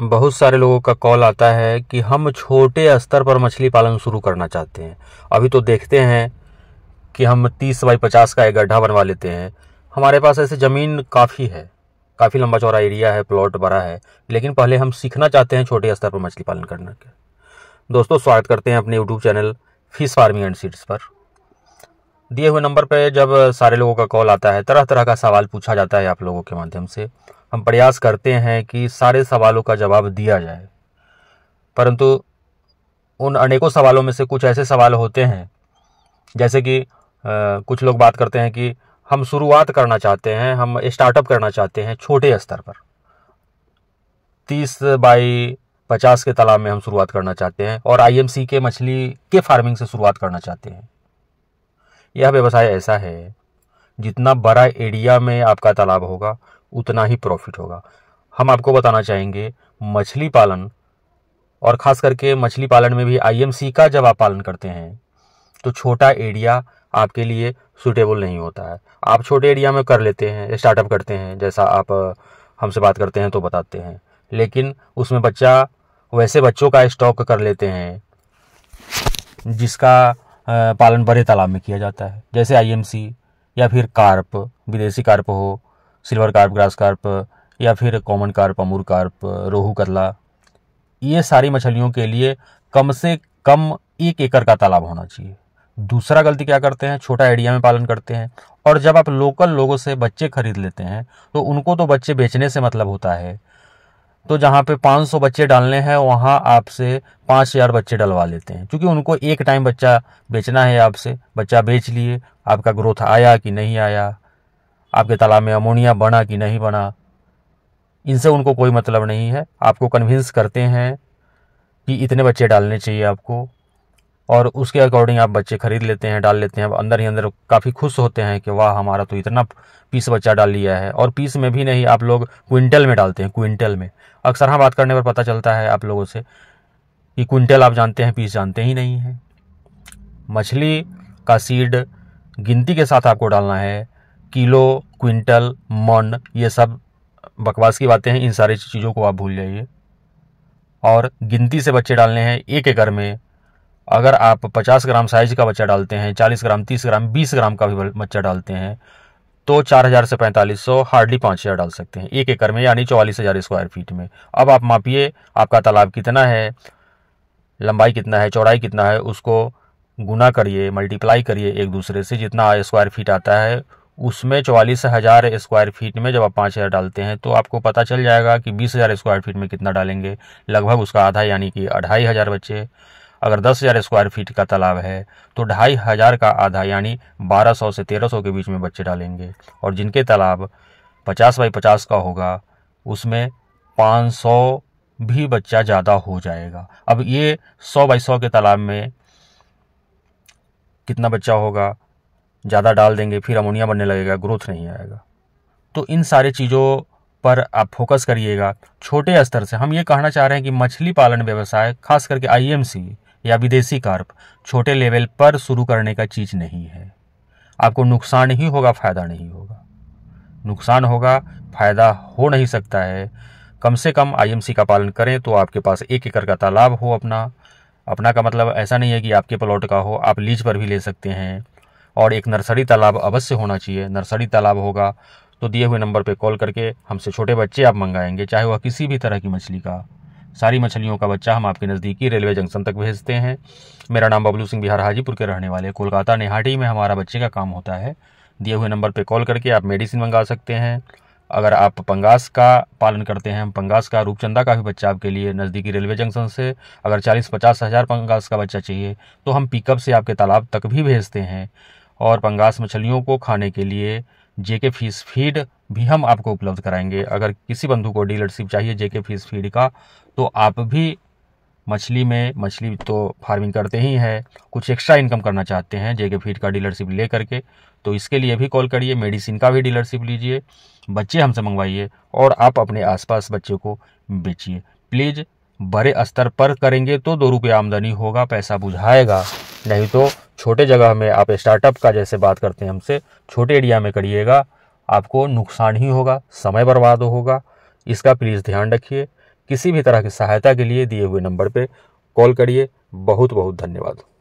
बहुत सारे लोगों का कॉल आता है कि हम छोटे स्तर पर मछली पालन शुरू करना चाहते हैं अभी तो देखते हैं कि हम तीस बाई पचास का एक गड्ढा बनवा लेते हैं हमारे पास ऐसे ज़मीन काफ़ी है काफ़ी लंबा चौड़ा एरिया है प्लॉट बड़ा है लेकिन पहले हम सीखना चाहते हैं छोटे स्तर पर मछली पालन करने के दोस्तों स्वागत करते हैं अपने YouTube channel fish farming and seeds पर दिए हुए नंबर पर जब सारे लोगों का कॉल आता है तरह तरह का सवाल पूछा जाता है आप लोगों के माध्यम से हम प्रयास करते हैं कि सारे सवालों का जवाब दिया जाए परंतु उन अनेकों सवालों में से कुछ ऐसे सवाल होते हैं जैसे कि आ, कुछ लोग बात करते हैं कि हम शुरुआत करना चाहते हैं हम स्टार्टअप करना चाहते हैं छोटे स्तर पर तीस बाई पचास के तालाब में हम शुरुआत करना चाहते हैं और आईएमसी के मछली के फार्मिंग से शुरुआत करना चाहते हैं यह व्यवसाय ऐसा है जितना बड़ा एरिया में आपका तालाब होगा उतना ही प्रॉफिट होगा हम आपको बताना चाहेंगे मछली पालन और ख़ास करके मछली पालन में भी आईएमसी का जब आप पालन करते हैं तो छोटा एरिया आपके लिए सूटेबल नहीं होता है आप छोटे एरिया में कर लेते हैं स्टार्टअप करते हैं जैसा आप हमसे बात करते हैं तो बताते हैं लेकिन उसमें बच्चा वैसे बच्चों का स्टॉक कर लेते हैं जिसका पालन बड़े तालाब में किया जाता है जैसे आईएमसी या फिर कार्प विदेशी कार्प हो सिल्वर कार्प ग्रास कार्प या फिर common carp Amur carp rohu catla ये सारी मछलियों के लिए कम से कम एक एकड़ का तालाब होना चाहिए दूसरा गलती क्या करते हैं छोटा एरिया में पालन करते हैं और जब आप लोकल लोगों से बच्चे खरीद लेते हैं तो उनको तो बच्चे बेचने से मतलब होता है तो जहाँ पे 500 बच्चे डालने हैं वहाँ आपसे पाँच हज़ार बच्चे डलवा लेते हैं क्योंकि उनको एक टाइम बच्चा बेचना है आपसे बच्चा बेच लिए आपका ग्रोथ आया कि नहीं आया आपके तालाब में अमोनिया बना कि नहीं बना इनसे उनको कोई मतलब नहीं है आपको कन्विंस करते हैं कि इतने बच्चे डालने चाहिए आपको और उसके अकॉर्डिंग आप बच्चे खरीद लेते हैं डाल लेते हैं अंदर ही अंदर काफ़ी खुश होते हैं कि वाह हमारा तो इतना पीस बच्चा डाल लिया है और पीस में भी नहीं आप लोग क्विंटल में डालते हैं क्विंटल में अक्सर हाँ बात करने पर पता चलता है आप लोगों से कि क्विंटल आप जानते हैं पीस जानते ही नहीं हैं मछली का सीड गिनती के साथ आपको डालना है किलो क्विंटल मन ये सब बकवास की बातें हैं इन सारी चीज़ों को आप भूल जाइए और गिनती से बच्चे डालने हैं एक एकड़ में अगर आप 50 ग्राम साइज का बच्चा डालते हैं 40 ग्राम 30 ग्राम 20 ग्राम का भी बच्चा डालते हैं तो 4000 से 4500 हार्डली पाँच डाल सकते हैं एक एकड़ में यानी चौवालीस हज़ार स्क्वायर फीट में अब आप मापिए आपका तालाब कितना है लंबाई कितना है चौड़ाई कितना है उसको गुना करिए मल्टीप्लाई करिए एक दूसरे से जितना स्क्वायर फीट आता है उसमें चौवालीस हज़ार स्क्वायर फीट में जब आप पाँच हज़ार डालते हैं तो आपको पता चल जाएगा कि बीस हज़ार स्क्वायर फीट में कितना डालेंगे लगभग उसका आधा यानी कि अढ़ाई हज़ार बच्चे अगर दस हज़ार स्क्वायर फीट का तालाब है तो ढाई हज़ार का आधा यानी बारह सौ से तेरह सौ के बीच में बच्चे डालेंगे और जिनके तालाब पचास बाई पचास का होगा उसमें पाँच सौ भी बच्चा ज़्यादा हो जाएगा अब ये सौ बाई सौ के तालाब में कितना बच्चा होगा ज़्यादा डाल देंगे फिर अमोनिया बनने लगेगा ग्रोथ नहीं आएगा तो इन सारी चीज़ों पर आप फोकस करिएगा छोटे स्तर से हम ये कहना चाह रहे हैं कि मछली पालन व्यवसाय खास करके आईएमसी या विदेशी कार्प छोटे लेवल पर शुरू करने का चीज़ नहीं है आपको नुकसान ही होगा फ़ायदा नहीं होगा नुकसान होगा फ़ायदा हो नहीं सकता है कम से कम आईएमसी का पालन करें तो आपके पास एक एकड़ का तालाब हो अपना अपना का मतलब ऐसा नहीं है कि आपके प्लॉट का हो आप लीज पर भी ले सकते हैं और एक नर्सरी तालाब अवश्य होना चाहिए नर्सरी तालाब होगा तो दिए हुए नंबर पर कॉल करके हमसे छोटे बच्चे आप मंगाएंगे चाहे वह किसी भी तरह की मछली का सारी मछलियों का बच्चा हम आपके नज़दीकी रेलवे जंक्शन तक भेजते हैं मेरा नाम बबलू सिंह बिहार हाजीपुर के रहने वाले कोलकाता नेहाटी में हमारा बच्चे का काम होता है दिए हुए नंबर पर कॉल करके आप मेडिसिन मंगा सकते हैं अगर आप पंगास का पालन करते हैं हम पंगास का रूपचंदा का भी बच्चा आपके लिए नज़दीकी रेलवे जंक्शन से अगर चालीस पचास हज़ार पंगास का बच्चा चाहिए तो हम पिकअप से आपके तालाब तक भी भेजते हैं और पंगास मछलियों को खाने के लिए जेके फीस फीड भी हम आपको उपलब्ध कराएंगे अगर किसी बंधु को डीलरशिप चाहिए जेके फीस फीड का तो आप भी मछली में मछली तो फार्मिंग करते ही हैं कुछ एक्स्ट्रा इनकम करना चाहते हैं जेके फीड का डीलरशिप ले करके तो इसके लिए भी कॉल करिए मेडिसिन का भी डीलरशिप लीजिए बच्चे हमसे मंगवाइए और आप अपने आसपास बच्चे को बेचिए प्लीज़ बड़े स्तर पर करेंगे तो दो रुपये आमदनी होगा पैसा बुझाएगा नहीं तो छोटे जगह में आप स्टार्टअप का जैसे बात करते हैं हमसे छोटे एरिया में करिएगा आपको नुकसान ही होगा समय बर्बाद होगा इसका प्लीज़ ध्यान रखिए किसी भी तरह की सहायता के लिए दिए हुए नंबर पर कॉल करिए बहुत बहुत धन्यवाद